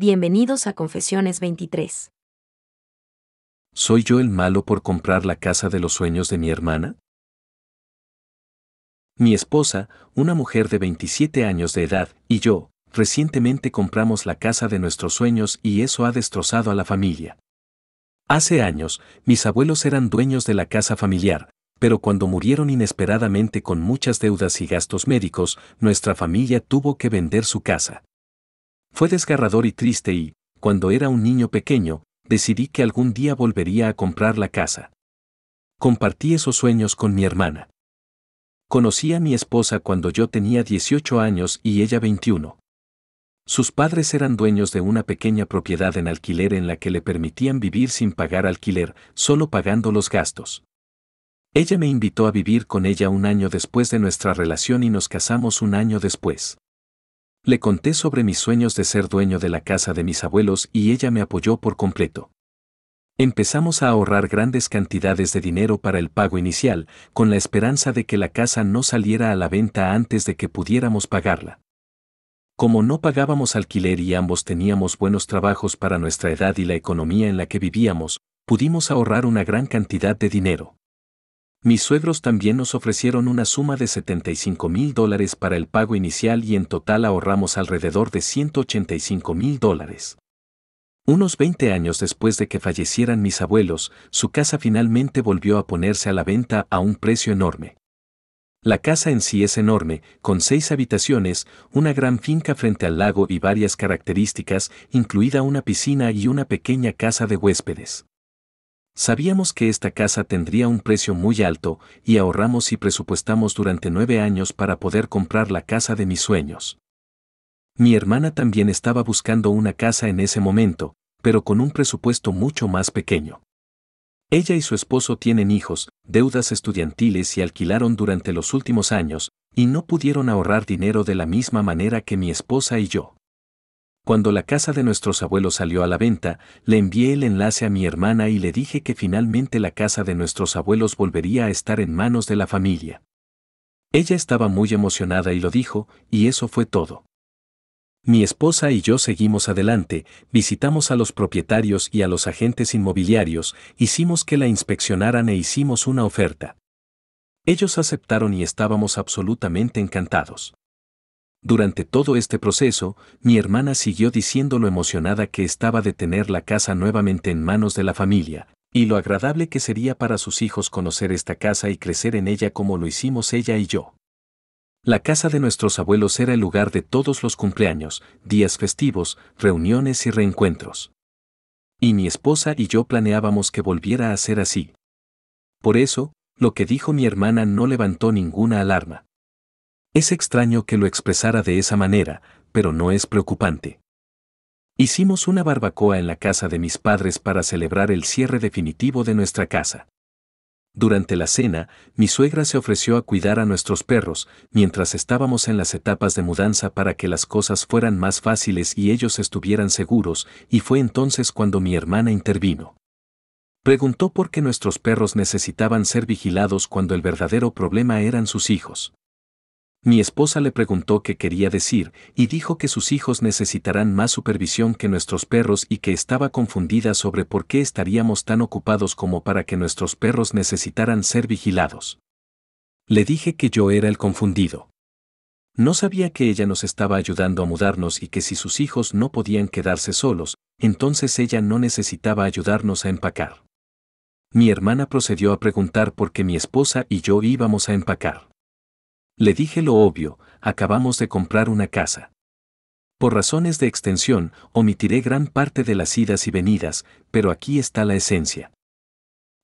Bienvenidos a Confesiones 23. ¿Soy yo el malo por comprar la casa de los sueños de mi hermana? Mi esposa, una mujer de 27 años de edad, y yo, recientemente compramos la casa de nuestros sueños y eso ha destrozado a la familia. Hace años, mis abuelos eran dueños de la casa familiar, pero cuando murieron inesperadamente con muchas deudas y gastos médicos, nuestra familia tuvo que vender su casa. Fue desgarrador y triste y, cuando era un niño pequeño, decidí que algún día volvería a comprar la casa. Compartí esos sueños con mi hermana. Conocí a mi esposa cuando yo tenía 18 años y ella 21. Sus padres eran dueños de una pequeña propiedad en alquiler en la que le permitían vivir sin pagar alquiler, solo pagando los gastos. Ella me invitó a vivir con ella un año después de nuestra relación y nos casamos un año después. Le conté sobre mis sueños de ser dueño de la casa de mis abuelos y ella me apoyó por completo. Empezamos a ahorrar grandes cantidades de dinero para el pago inicial, con la esperanza de que la casa no saliera a la venta antes de que pudiéramos pagarla. Como no pagábamos alquiler y ambos teníamos buenos trabajos para nuestra edad y la economía en la que vivíamos, pudimos ahorrar una gran cantidad de dinero. Mis suegros también nos ofrecieron una suma de 75 mil dólares para el pago inicial y en total ahorramos alrededor de 185 mil dólares. Unos 20 años después de que fallecieran mis abuelos, su casa finalmente volvió a ponerse a la venta a un precio enorme. La casa en sí es enorme, con seis habitaciones, una gran finca frente al lago y varias características, incluida una piscina y una pequeña casa de huéspedes. Sabíamos que esta casa tendría un precio muy alto y ahorramos y presupuestamos durante nueve años para poder comprar la casa de mis sueños. Mi hermana también estaba buscando una casa en ese momento, pero con un presupuesto mucho más pequeño. Ella y su esposo tienen hijos, deudas estudiantiles y alquilaron durante los últimos años, y no pudieron ahorrar dinero de la misma manera que mi esposa y yo. Cuando la casa de nuestros abuelos salió a la venta, le envié el enlace a mi hermana y le dije que finalmente la casa de nuestros abuelos volvería a estar en manos de la familia. Ella estaba muy emocionada y lo dijo, y eso fue todo. Mi esposa y yo seguimos adelante, visitamos a los propietarios y a los agentes inmobiliarios, hicimos que la inspeccionaran e hicimos una oferta. Ellos aceptaron y estábamos absolutamente encantados. Durante todo este proceso, mi hermana siguió diciendo lo emocionada que estaba de tener la casa nuevamente en manos de la familia, y lo agradable que sería para sus hijos conocer esta casa y crecer en ella como lo hicimos ella y yo. La casa de nuestros abuelos era el lugar de todos los cumpleaños, días festivos, reuniones y reencuentros. Y mi esposa y yo planeábamos que volviera a ser así. Por eso, lo que dijo mi hermana no levantó ninguna alarma. Es extraño que lo expresara de esa manera, pero no es preocupante. Hicimos una barbacoa en la casa de mis padres para celebrar el cierre definitivo de nuestra casa. Durante la cena, mi suegra se ofreció a cuidar a nuestros perros mientras estábamos en las etapas de mudanza para que las cosas fueran más fáciles y ellos estuvieran seguros, y fue entonces cuando mi hermana intervino. Preguntó por qué nuestros perros necesitaban ser vigilados cuando el verdadero problema eran sus hijos. Mi esposa le preguntó qué quería decir y dijo que sus hijos necesitarán más supervisión que nuestros perros y que estaba confundida sobre por qué estaríamos tan ocupados como para que nuestros perros necesitaran ser vigilados. Le dije que yo era el confundido. No sabía que ella nos estaba ayudando a mudarnos y que si sus hijos no podían quedarse solos, entonces ella no necesitaba ayudarnos a empacar. Mi hermana procedió a preguntar por qué mi esposa y yo íbamos a empacar. Le dije lo obvio, acabamos de comprar una casa. Por razones de extensión, omitiré gran parte de las idas y venidas, pero aquí está la esencia.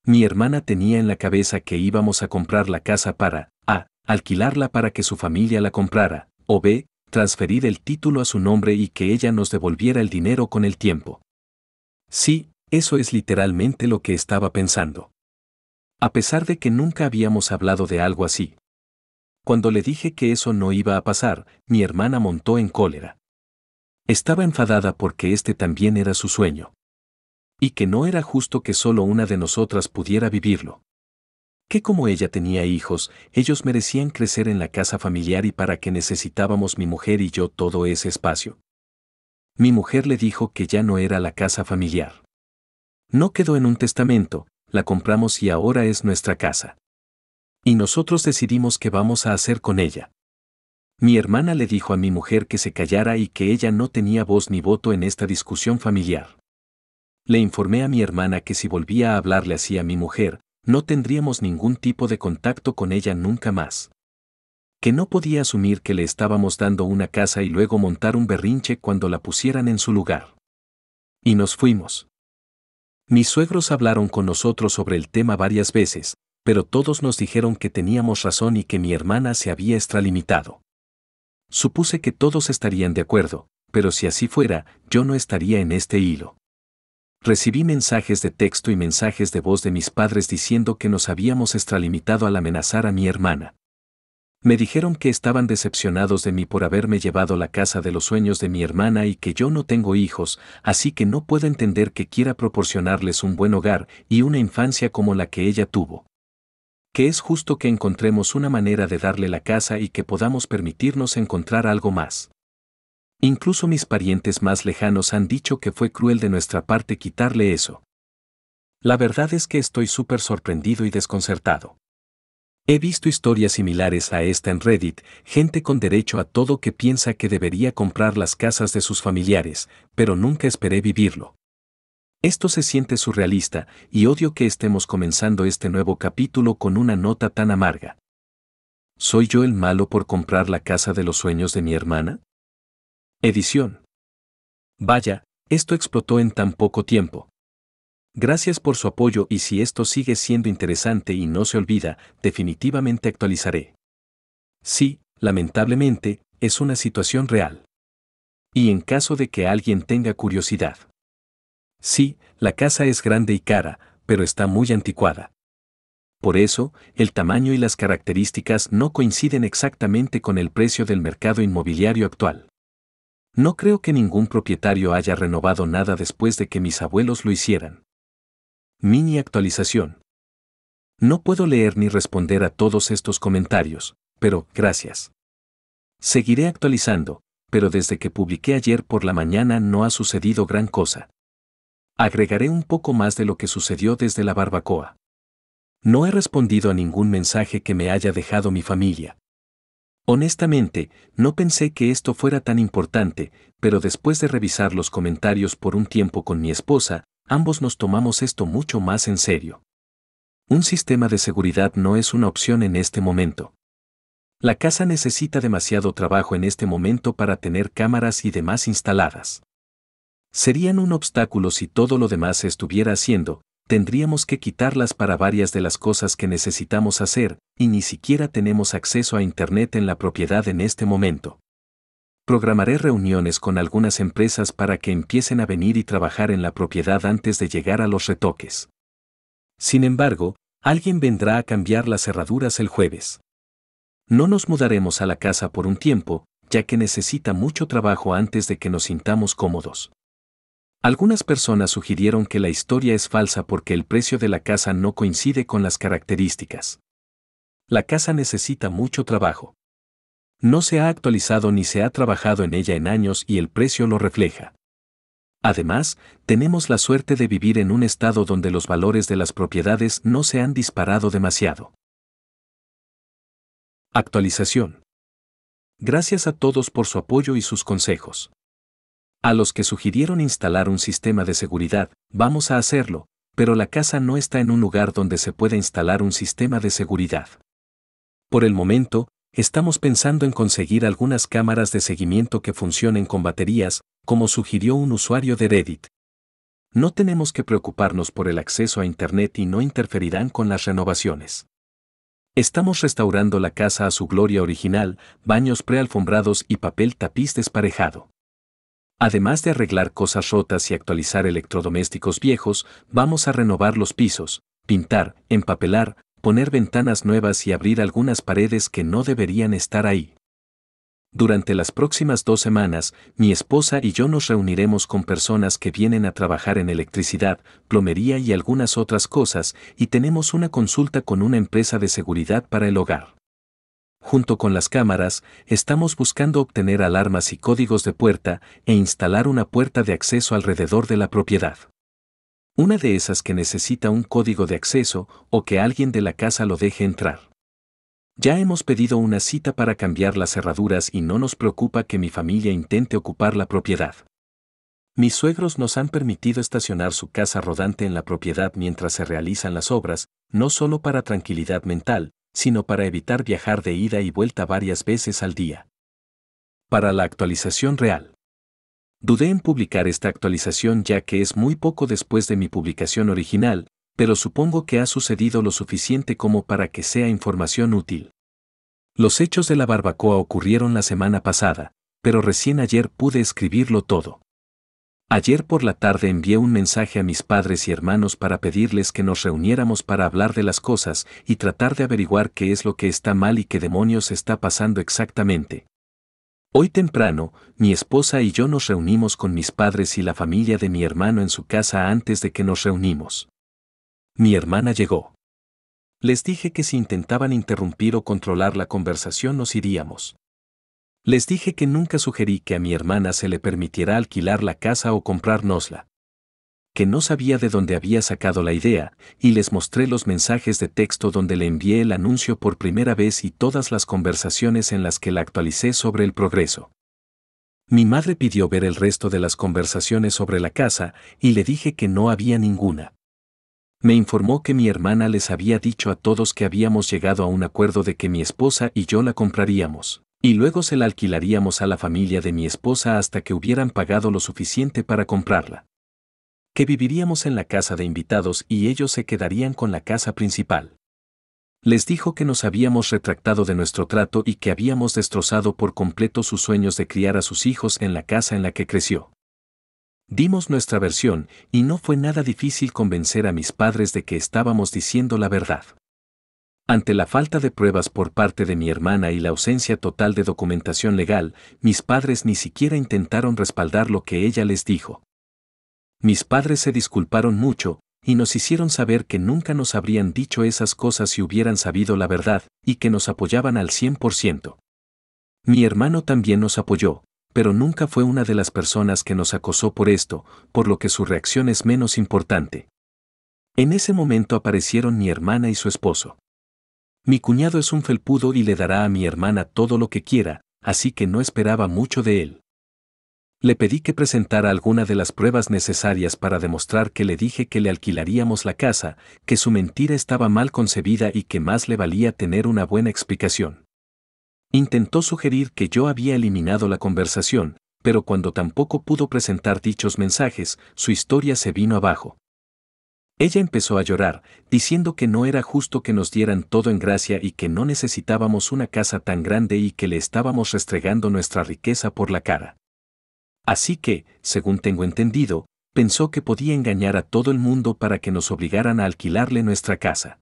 Mi hermana tenía en la cabeza que íbamos a comprar la casa para, a, alquilarla para que su familia la comprara, o b, transferir el título a su nombre y que ella nos devolviera el dinero con el tiempo. Sí, eso es literalmente lo que estaba pensando. A pesar de que nunca habíamos hablado de algo así, cuando le dije que eso no iba a pasar, mi hermana montó en cólera. Estaba enfadada porque este también era su sueño. Y que no era justo que solo una de nosotras pudiera vivirlo. Que como ella tenía hijos, ellos merecían crecer en la casa familiar y para que necesitábamos mi mujer y yo todo ese espacio. Mi mujer le dijo que ya no era la casa familiar. No quedó en un testamento, la compramos y ahora es nuestra casa y nosotros decidimos qué vamos a hacer con ella. Mi hermana le dijo a mi mujer que se callara y que ella no tenía voz ni voto en esta discusión familiar. Le informé a mi hermana que si volvía a hablarle así a mi mujer, no tendríamos ningún tipo de contacto con ella nunca más. Que no podía asumir que le estábamos dando una casa y luego montar un berrinche cuando la pusieran en su lugar. Y nos fuimos. Mis suegros hablaron con nosotros sobre el tema varias veces, pero todos nos dijeron que teníamos razón y que mi hermana se había extralimitado. Supuse que todos estarían de acuerdo, pero si así fuera, yo no estaría en este hilo. Recibí mensajes de texto y mensajes de voz de mis padres diciendo que nos habíamos extralimitado al amenazar a mi hermana. Me dijeron que estaban decepcionados de mí por haberme llevado a la casa de los sueños de mi hermana y que yo no tengo hijos, así que no puedo entender que quiera proporcionarles un buen hogar y una infancia como la que ella tuvo que es justo que encontremos una manera de darle la casa y que podamos permitirnos encontrar algo más. Incluso mis parientes más lejanos han dicho que fue cruel de nuestra parte quitarle eso. La verdad es que estoy súper sorprendido y desconcertado. He visto historias similares a esta en Reddit, gente con derecho a todo que piensa que debería comprar las casas de sus familiares, pero nunca esperé vivirlo. Esto se siente surrealista y odio que estemos comenzando este nuevo capítulo con una nota tan amarga. ¿Soy yo el malo por comprar la casa de los sueños de mi hermana? Edición. Vaya, esto explotó en tan poco tiempo. Gracias por su apoyo y si esto sigue siendo interesante y no se olvida, definitivamente actualizaré. Sí, lamentablemente, es una situación real. Y en caso de que alguien tenga curiosidad. Sí, la casa es grande y cara, pero está muy anticuada. Por eso, el tamaño y las características no coinciden exactamente con el precio del mercado inmobiliario actual. No creo que ningún propietario haya renovado nada después de que mis abuelos lo hicieran. Mini actualización. No puedo leer ni responder a todos estos comentarios, pero gracias. Seguiré actualizando, pero desde que publiqué ayer por la mañana no ha sucedido gran cosa. Agregaré un poco más de lo que sucedió desde la barbacoa. No he respondido a ningún mensaje que me haya dejado mi familia. Honestamente, no pensé que esto fuera tan importante, pero después de revisar los comentarios por un tiempo con mi esposa, ambos nos tomamos esto mucho más en serio. Un sistema de seguridad no es una opción en este momento. La casa necesita demasiado trabajo en este momento para tener cámaras y demás instaladas serían un obstáculo si todo lo demás se estuviera haciendo, tendríamos que quitarlas para varias de las cosas que necesitamos hacer, y ni siquiera tenemos acceso a Internet en la propiedad en este momento. Programaré reuniones con algunas empresas para que empiecen a venir y trabajar en la propiedad antes de llegar a los retoques. Sin embargo, alguien vendrá a cambiar las cerraduras el jueves. No nos mudaremos a la casa por un tiempo, ya que necesita mucho trabajo antes de que nos sintamos cómodos. Algunas personas sugirieron que la historia es falsa porque el precio de la casa no coincide con las características. La casa necesita mucho trabajo. No se ha actualizado ni se ha trabajado en ella en años y el precio lo refleja. Además, tenemos la suerte de vivir en un estado donde los valores de las propiedades no se han disparado demasiado. Actualización. Gracias a todos por su apoyo y sus consejos. A los que sugirieron instalar un sistema de seguridad, vamos a hacerlo, pero la casa no está en un lugar donde se pueda instalar un sistema de seguridad. Por el momento, estamos pensando en conseguir algunas cámaras de seguimiento que funcionen con baterías, como sugirió un usuario de Reddit. No tenemos que preocuparnos por el acceso a Internet y no interferirán con las renovaciones. Estamos restaurando la casa a su gloria original, baños prealfombrados y papel tapiz desparejado. Además de arreglar cosas rotas y actualizar electrodomésticos viejos, vamos a renovar los pisos, pintar, empapelar, poner ventanas nuevas y abrir algunas paredes que no deberían estar ahí. Durante las próximas dos semanas, mi esposa y yo nos reuniremos con personas que vienen a trabajar en electricidad, plomería y algunas otras cosas, y tenemos una consulta con una empresa de seguridad para el hogar junto con las cámaras, estamos buscando obtener alarmas y códigos de puerta e instalar una puerta de acceso alrededor de la propiedad. Una de esas que necesita un código de acceso o que alguien de la casa lo deje entrar. Ya hemos pedido una cita para cambiar las cerraduras y no nos preocupa que mi familia intente ocupar la propiedad. Mis suegros nos han permitido estacionar su casa rodante en la propiedad mientras se realizan las obras, no solo para tranquilidad mental, sino para evitar viajar de ida y vuelta varias veces al día. Para la actualización real. Dudé en publicar esta actualización ya que es muy poco después de mi publicación original, pero supongo que ha sucedido lo suficiente como para que sea información útil. Los hechos de la barbacoa ocurrieron la semana pasada, pero recién ayer pude escribirlo todo. Ayer por la tarde envié un mensaje a mis padres y hermanos para pedirles que nos reuniéramos para hablar de las cosas y tratar de averiguar qué es lo que está mal y qué demonios está pasando exactamente. Hoy temprano, mi esposa y yo nos reunimos con mis padres y la familia de mi hermano en su casa antes de que nos reunimos. Mi hermana llegó. Les dije que si intentaban interrumpir o controlar la conversación nos iríamos. Les dije que nunca sugerí que a mi hermana se le permitiera alquilar la casa o comprárnosla. Que no sabía de dónde había sacado la idea, y les mostré los mensajes de texto donde le envié el anuncio por primera vez y todas las conversaciones en las que la actualicé sobre el progreso. Mi madre pidió ver el resto de las conversaciones sobre la casa y le dije que no había ninguna. Me informó que mi hermana les había dicho a todos que habíamos llegado a un acuerdo de que mi esposa y yo la compraríamos. Y luego se la alquilaríamos a la familia de mi esposa hasta que hubieran pagado lo suficiente para comprarla. Que viviríamos en la casa de invitados y ellos se quedarían con la casa principal. Les dijo que nos habíamos retractado de nuestro trato y que habíamos destrozado por completo sus sueños de criar a sus hijos en la casa en la que creció. Dimos nuestra versión y no fue nada difícil convencer a mis padres de que estábamos diciendo la verdad. Ante la falta de pruebas por parte de mi hermana y la ausencia total de documentación legal, mis padres ni siquiera intentaron respaldar lo que ella les dijo. Mis padres se disculparon mucho, y nos hicieron saber que nunca nos habrían dicho esas cosas si hubieran sabido la verdad, y que nos apoyaban al 100%. Mi hermano también nos apoyó, pero nunca fue una de las personas que nos acosó por esto, por lo que su reacción es menos importante. En ese momento aparecieron mi hermana y su esposo. Mi cuñado es un felpudo y le dará a mi hermana todo lo que quiera, así que no esperaba mucho de él. Le pedí que presentara alguna de las pruebas necesarias para demostrar que le dije que le alquilaríamos la casa, que su mentira estaba mal concebida y que más le valía tener una buena explicación. Intentó sugerir que yo había eliminado la conversación, pero cuando tampoco pudo presentar dichos mensajes, su historia se vino abajo. Ella empezó a llorar, diciendo que no era justo que nos dieran todo en gracia y que no necesitábamos una casa tan grande y que le estábamos restregando nuestra riqueza por la cara. Así que, según tengo entendido, pensó que podía engañar a todo el mundo para que nos obligaran a alquilarle nuestra casa.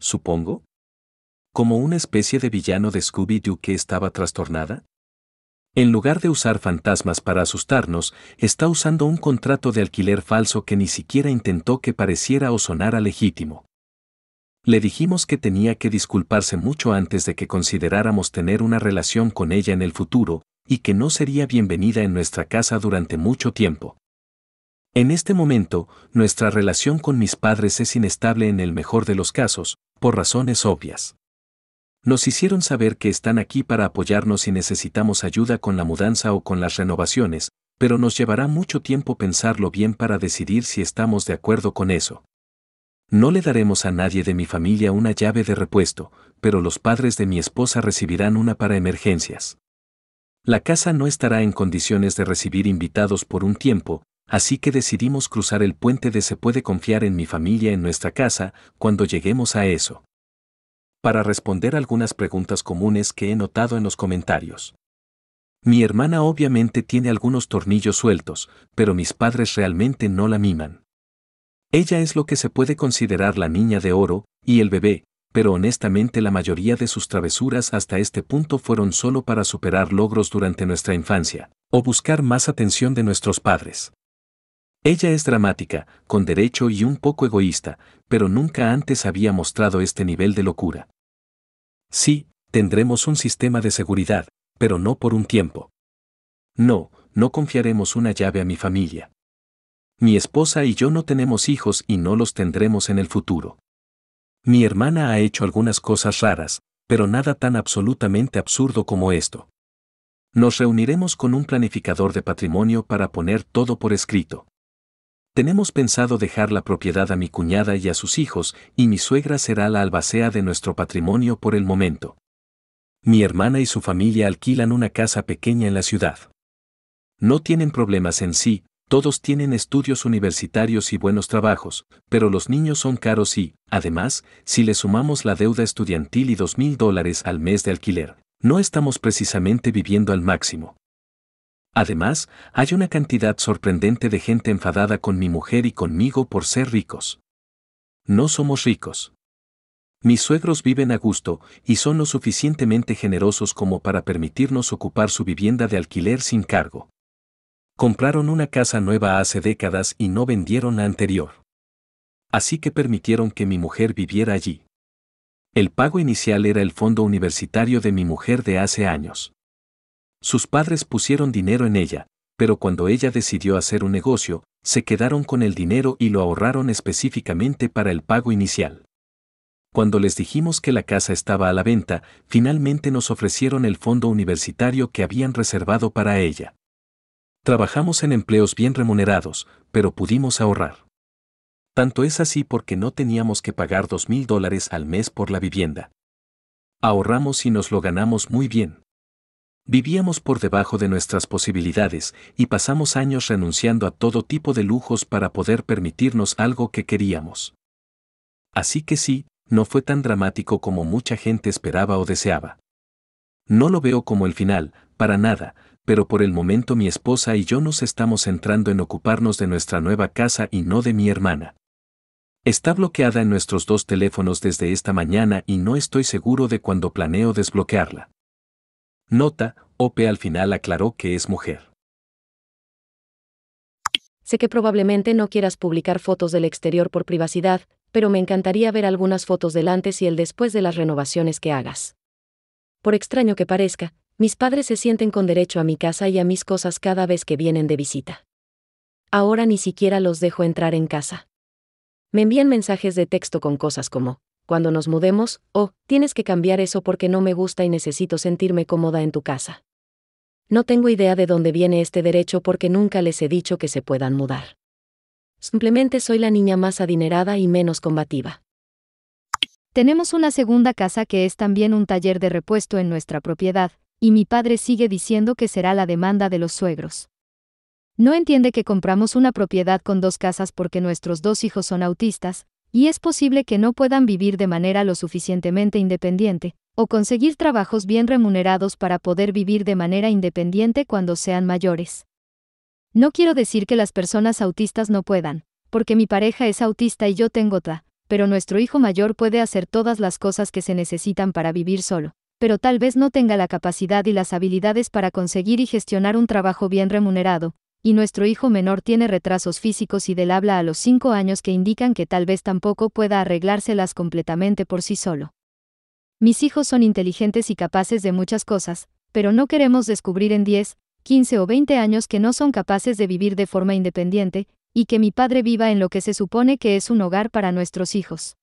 ¿Supongo? ¿Como una especie de villano de Scooby-Doo que estaba trastornada? En lugar de usar fantasmas para asustarnos, está usando un contrato de alquiler falso que ni siquiera intentó que pareciera o sonara legítimo. Le dijimos que tenía que disculparse mucho antes de que consideráramos tener una relación con ella en el futuro, y que no sería bienvenida en nuestra casa durante mucho tiempo. En este momento, nuestra relación con mis padres es inestable en el mejor de los casos, por razones obvias. Nos hicieron saber que están aquí para apoyarnos si necesitamos ayuda con la mudanza o con las renovaciones, pero nos llevará mucho tiempo pensarlo bien para decidir si estamos de acuerdo con eso. No le daremos a nadie de mi familia una llave de repuesto, pero los padres de mi esposa recibirán una para emergencias. La casa no estará en condiciones de recibir invitados por un tiempo, así que decidimos cruzar el puente de se puede confiar en mi familia en nuestra casa cuando lleguemos a eso para responder algunas preguntas comunes que he notado en los comentarios. Mi hermana obviamente tiene algunos tornillos sueltos, pero mis padres realmente no la miman. Ella es lo que se puede considerar la niña de oro, y el bebé, pero honestamente la mayoría de sus travesuras hasta este punto fueron solo para superar logros durante nuestra infancia, o buscar más atención de nuestros padres. Ella es dramática, con derecho y un poco egoísta, pero nunca antes había mostrado este nivel de locura. Sí, tendremos un sistema de seguridad, pero no por un tiempo. No, no confiaremos una llave a mi familia. Mi esposa y yo no tenemos hijos y no los tendremos en el futuro. Mi hermana ha hecho algunas cosas raras, pero nada tan absolutamente absurdo como esto. Nos reuniremos con un planificador de patrimonio para poner todo por escrito. Tenemos pensado dejar la propiedad a mi cuñada y a sus hijos, y mi suegra será la albacea de nuestro patrimonio por el momento. Mi hermana y su familia alquilan una casa pequeña en la ciudad. No tienen problemas en sí, todos tienen estudios universitarios y buenos trabajos, pero los niños son caros y, además, si le sumamos la deuda estudiantil y dos mil dólares al mes de alquiler, no estamos precisamente viviendo al máximo. Además, hay una cantidad sorprendente de gente enfadada con mi mujer y conmigo por ser ricos. No somos ricos. Mis suegros viven a gusto y son lo suficientemente generosos como para permitirnos ocupar su vivienda de alquiler sin cargo. Compraron una casa nueva hace décadas y no vendieron la anterior. Así que permitieron que mi mujer viviera allí. El pago inicial era el fondo universitario de mi mujer de hace años. Sus padres pusieron dinero en ella, pero cuando ella decidió hacer un negocio, se quedaron con el dinero y lo ahorraron específicamente para el pago inicial. Cuando les dijimos que la casa estaba a la venta, finalmente nos ofrecieron el fondo universitario que habían reservado para ella. Trabajamos en empleos bien remunerados, pero pudimos ahorrar. Tanto es así porque no teníamos que pagar dos mil dólares al mes por la vivienda. Ahorramos y nos lo ganamos muy bien. Vivíamos por debajo de nuestras posibilidades y pasamos años renunciando a todo tipo de lujos para poder permitirnos algo que queríamos. Así que sí, no fue tan dramático como mucha gente esperaba o deseaba. No lo veo como el final, para nada, pero por el momento mi esposa y yo nos estamos centrando en ocuparnos de nuestra nueva casa y no de mi hermana. Está bloqueada en nuestros dos teléfonos desde esta mañana y no estoy seguro de cuándo planeo desbloquearla. Nota, OP al final aclaró que es mujer. Sé que probablemente no quieras publicar fotos del exterior por privacidad, pero me encantaría ver algunas fotos del antes y el después de las renovaciones que hagas. Por extraño que parezca, mis padres se sienten con derecho a mi casa y a mis cosas cada vez que vienen de visita. Ahora ni siquiera los dejo entrar en casa. Me envían mensajes de texto con cosas como, cuando nos mudemos, oh, tienes que cambiar eso porque no me gusta y necesito sentirme cómoda en tu casa. No tengo idea de dónde viene este derecho porque nunca les he dicho que se puedan mudar. Simplemente soy la niña más adinerada y menos combativa. Tenemos una segunda casa que es también un taller de repuesto en nuestra propiedad, y mi padre sigue diciendo que será la demanda de los suegros. No entiende que compramos una propiedad con dos casas porque nuestros dos hijos son autistas, y es posible que no puedan vivir de manera lo suficientemente independiente, o conseguir trabajos bien remunerados para poder vivir de manera independiente cuando sean mayores. No quiero decir que las personas autistas no puedan, porque mi pareja es autista y yo tengo otra, pero nuestro hijo mayor puede hacer todas las cosas que se necesitan para vivir solo, pero tal vez no tenga la capacidad y las habilidades para conseguir y gestionar un trabajo bien remunerado, y nuestro hijo menor tiene retrasos físicos y del habla a los 5 años que indican que tal vez tampoco pueda arreglárselas completamente por sí solo. Mis hijos son inteligentes y capaces de muchas cosas, pero no queremos descubrir en 10, 15 o 20 años que no son capaces de vivir de forma independiente, y que mi padre viva en lo que se supone que es un hogar para nuestros hijos.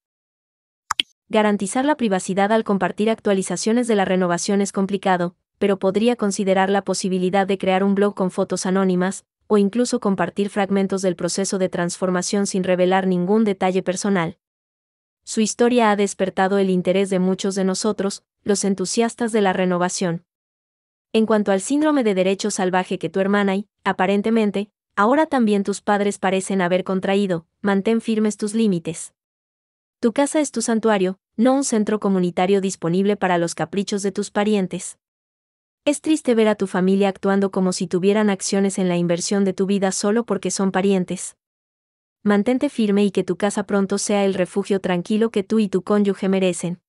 Garantizar la privacidad al compartir actualizaciones de la renovación es complicado, pero podría considerar la posibilidad de crear un blog con fotos anónimas, o incluso compartir fragmentos del proceso de transformación sin revelar ningún detalle personal. Su historia ha despertado el interés de muchos de nosotros, los entusiastas de la renovación. En cuanto al síndrome de derecho salvaje que tu hermana y, aparentemente, ahora también tus padres parecen haber contraído, mantén firmes tus límites. Tu casa es tu santuario, no un centro comunitario disponible para los caprichos de tus parientes. Es triste ver a tu familia actuando como si tuvieran acciones en la inversión de tu vida solo porque son parientes. Mantente firme y que tu casa pronto sea el refugio tranquilo que tú y tu cónyuge merecen.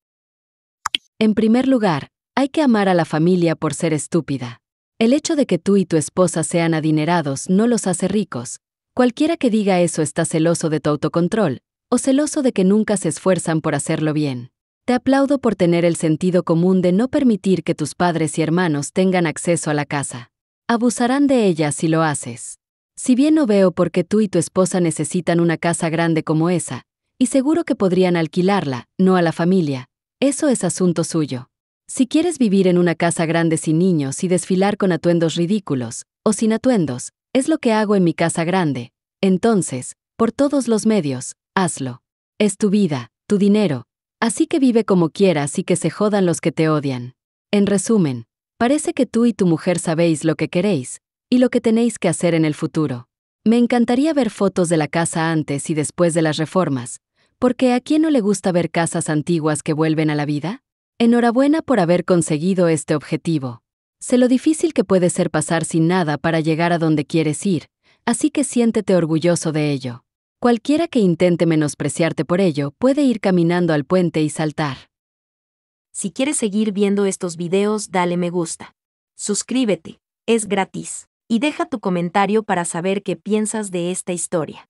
En primer lugar, hay que amar a la familia por ser estúpida. El hecho de que tú y tu esposa sean adinerados no los hace ricos. Cualquiera que diga eso está celoso de tu autocontrol, o celoso de que nunca se esfuerzan por hacerlo bien. Te aplaudo por tener el sentido común de no permitir que tus padres y hermanos tengan acceso a la casa. Abusarán de ella si lo haces. Si bien no veo por qué tú y tu esposa necesitan una casa grande como esa, y seguro que podrían alquilarla, no a la familia, eso es asunto suyo. Si quieres vivir en una casa grande sin niños y desfilar con atuendos ridículos, o sin atuendos, es lo que hago en mi casa grande, entonces, por todos los medios, hazlo. Es tu vida, tu dinero, Así que vive como quieras y que se jodan los que te odian. En resumen, parece que tú y tu mujer sabéis lo que queréis y lo que tenéis que hacer en el futuro. Me encantaría ver fotos de la casa antes y después de las reformas, porque ¿a quién no le gusta ver casas antiguas que vuelven a la vida? Enhorabuena por haber conseguido este objetivo. Sé lo difícil que puede ser pasar sin nada para llegar a donde quieres ir, así que siéntete orgulloso de ello. Cualquiera que intente menospreciarte por ello puede ir caminando al puente y saltar. Si quieres seguir viendo estos videos, dale me gusta. Suscríbete, es gratis. Y deja tu comentario para saber qué piensas de esta historia.